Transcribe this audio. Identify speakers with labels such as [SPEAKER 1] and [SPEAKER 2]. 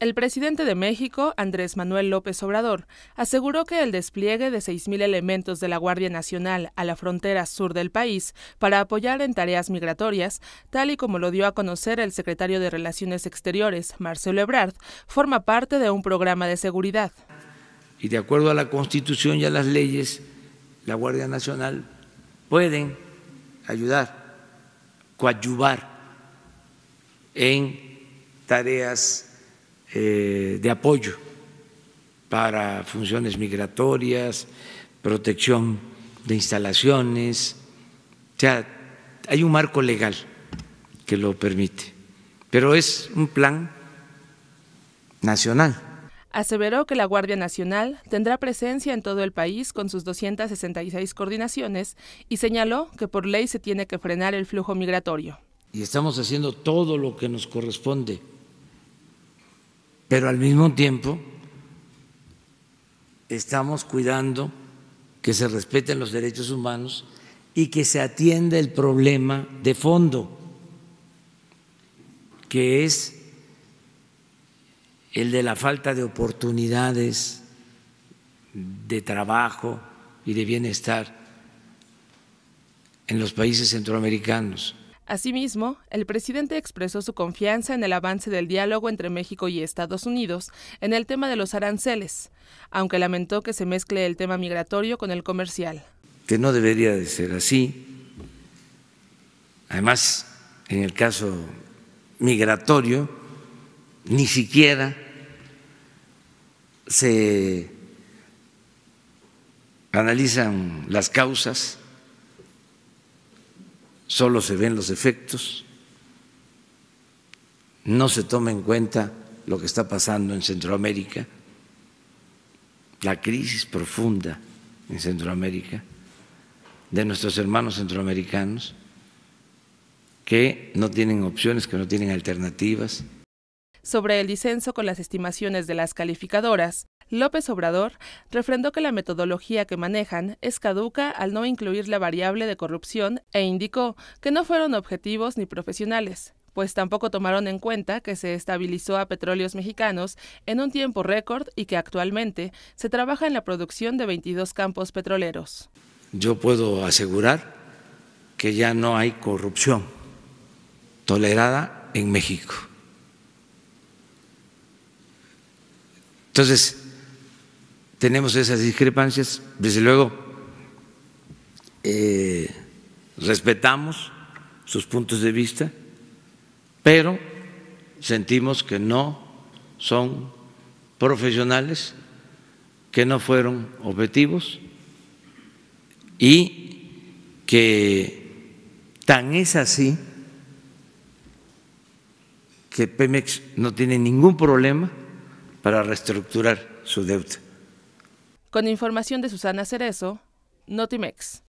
[SPEAKER 1] El presidente de México, Andrés Manuel López Obrador, aseguró que el despliegue de 6.000 elementos de la Guardia Nacional a la frontera sur del país para apoyar en tareas migratorias, tal y como lo dio a conocer el secretario de Relaciones Exteriores, Marcelo Ebrard, forma parte de un programa de seguridad.
[SPEAKER 2] Y de acuerdo a la Constitución y a las leyes, la Guardia Nacional pueden ayudar, coadyuvar en tareas eh, de apoyo para funciones migratorias, protección de instalaciones. O sea, hay un marco legal que lo permite, pero es un plan nacional.
[SPEAKER 1] Aseveró que la Guardia Nacional tendrá presencia en todo el país con sus 266 coordinaciones y señaló que por ley se tiene que frenar el flujo migratorio.
[SPEAKER 2] Y estamos haciendo todo lo que nos corresponde pero al mismo tiempo estamos cuidando que se respeten los derechos humanos y que se atienda el problema de fondo, que es el de la falta de oportunidades de trabajo y de bienestar en los países centroamericanos.
[SPEAKER 1] Asimismo, el presidente expresó su confianza en el avance del diálogo entre México y Estados Unidos en el tema de los aranceles, aunque lamentó que se mezcle el tema migratorio con el comercial.
[SPEAKER 2] Que no debería de ser así. Además, en el caso migratorio, ni siquiera se analizan las causas solo se ven los efectos, no se toma en cuenta lo que está pasando en Centroamérica, la crisis profunda en Centroamérica, de nuestros hermanos centroamericanos que no tienen opciones, que no tienen alternativas.
[SPEAKER 1] Sobre el disenso con las estimaciones de las calificadoras, López Obrador refrendó que la metodología que manejan es caduca al no incluir la variable de corrupción e indicó que no fueron objetivos ni profesionales pues tampoco tomaron en cuenta que se estabilizó a petróleos mexicanos en un tiempo récord y que actualmente se trabaja en la producción de 22 campos petroleros.
[SPEAKER 2] Yo puedo asegurar que ya no hay corrupción tolerada en México. Entonces, tenemos esas discrepancias, desde luego eh, respetamos sus puntos de vista, pero sentimos que no son profesionales, que no fueron objetivos y que tan es así que Pemex no tiene ningún problema para reestructurar su deuda.
[SPEAKER 1] Con información de Susana Cerezo, Notimex.